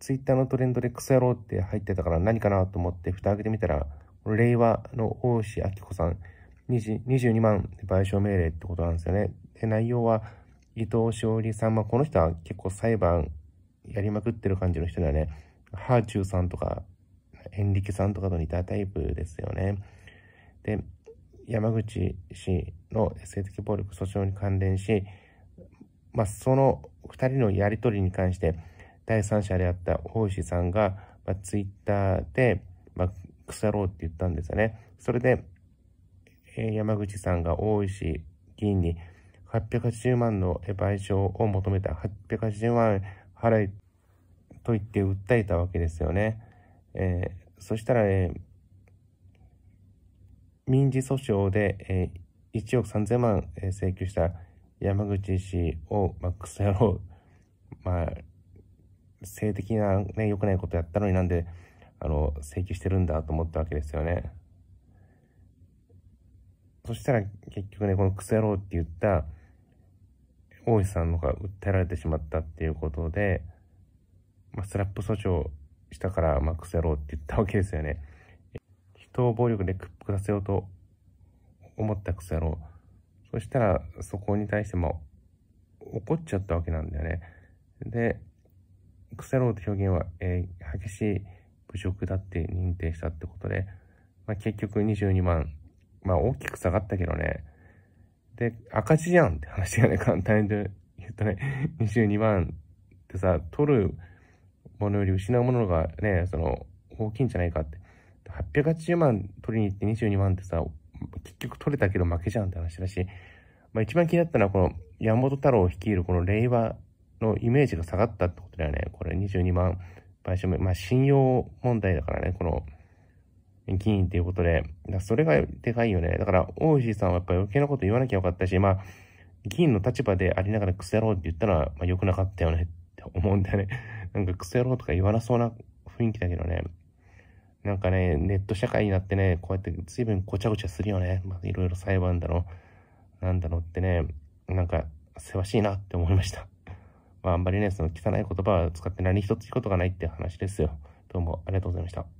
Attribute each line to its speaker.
Speaker 1: ツイッターのトレンドでクソ野郎って入ってたから何かなと思って蓋開けてみたら、令和の大石明子さん、22万賠償命令ってことなんですよね。で、内容は、伊藤詩里さん、まあ、この人は結構裁判やりまくってる感じの人だよね。ハーチューさんとか、エンリキさんとかと似たタイプですよね。で、山口氏の性的暴力訴訟に関連し、まあ、その二人のやり取りに関して、第三者であった大石さんが、まあ、ツイッターで、まあ、腐ろうって言ったんですよね。それで、えー、山口さんが大石議員に880万の賠償を求めた、880万払いと言って訴えたわけですよね。えー、そしたら、えー、民事訴訟で、えー、1億3000万、えー、請求した山口氏を、まあ、クソまあ、性的なね、良くないことやったのになんで、あの、請求してるんだと思ったわけですよね。そしたら結局ね、このクソ野郎って言った、大石さんの方が訴えられてしまったっていうことで、まあ、スラップ訴訟したから、まあ、クソ野郎って言ったわけですよね。人を暴力で屈服させようと思ったクソ野郎。そしたら、そこに対して、も怒っちゃったわけなんだよね。で、腐ろうと表現は、えー、激しい侮辱だって認定したってことで、まあ、結局22万、まあ大きく下がったけどね。で、赤字じゃんって話がね、簡単に言うとね、22万ってさ、取るものより失うものがね、その、大きいんじゃないかって。880万取りに行って22万ってさ、結局取れたけど負けじゃんって話だし、まあ一番気になったのはこの山本太郎を率いるこの令和のイメージが下がったってことだよね。これ22万賠償まあ信用問題だからね、この議員っていうことで。それがでかいよね。だから、大石さんはやっぱ余計なこと言わなきゃよかったし、まあ、議員の立場でありながらクソ野郎って言ったのは、まあ、良くなかったよねって思うんだよね。なんかクソ野郎とか言わなそうな雰囲気だけどね。なんかね、ネット社会になってね、こうやって随分ごちゃごちゃするよね。まあ、いろいろ裁判だろなんだうってね、なんか、せわしいなって思いました。まあ、あんまりね、その汚い言葉を使って何一つ言うことがないって話ですよ。どうもありがとうございました。